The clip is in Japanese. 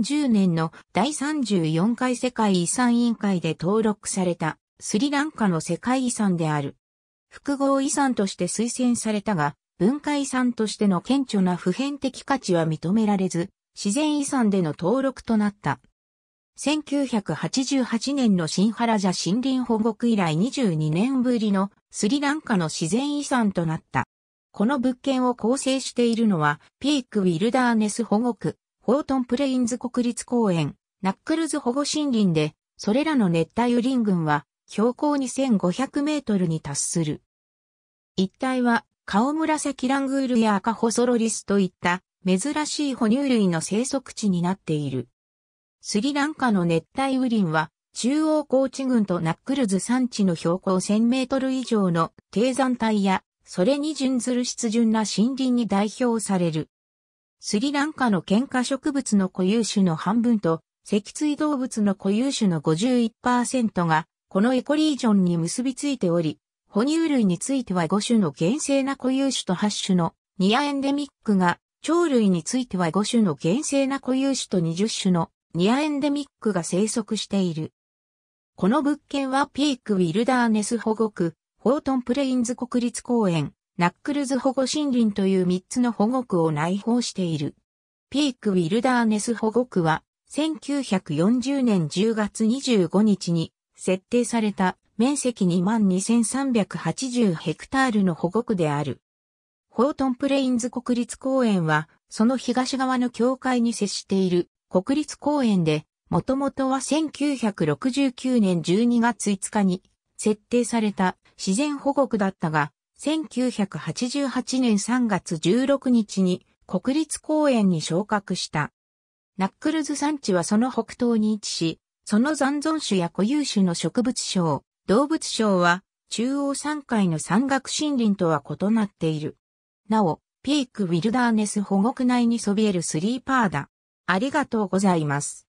2010年の第34回世界遺産委員会で登録されたスリランカの世界遺産である。複合遺産として推薦されたが、文化遺産としての顕著な普遍的価値は認められず、自然遺産での登録となった。1988年の新原ジャ森林保護区以来22年ぶりのスリランカの自然遺産となった。この物件を構成しているのはピークウィルダーネス保護区、オートンプレインズ国立公園、ナックルズ保護森林で、それらの熱帯雨林群は、標高2500メートルに達する。一帯は、カオムラサキラングールや赤ホソロリスといった珍しい哺乳類の生息地になっている。スリランカの熱帯雨林は中央高地群とナックルズ山地の標高1000メートル以上の低山帯やそれに準ずる湿潤な森林に代表される。スリランカの喧嘩植物の固有種の半分と、脊椎動物の固有種の51%が、このエコリージョンに結びついており、哺乳類については5種の原生な固有種と8種のニアエンデミックが、鳥類については5種の原生な固有種と20種のニアエンデミックが生息している。この物件はピークウィルダーネス保護区、ホートンプレインズ国立公園、ナックルズ保護森林という3つの保護区を内包している。ピークウィルダーネス保護区は、1940年10月25日に設定された面積22,380ヘクタールの保護区である。ホートンプレインズ国立公園は、その東側の境界に接している国立公園で、もともとは1969年12月5日に設定された自然保護区だったが、1988年3月16日に国立公園に昇格した。ナックルズ山地はその北東に位置し、その残存種や固有種の植物省、動物省は中央山海の山岳森林とは異なっている。なお、ピークウィルダーネス保護区内にそびえるスリーパーだ。ありがとうございます。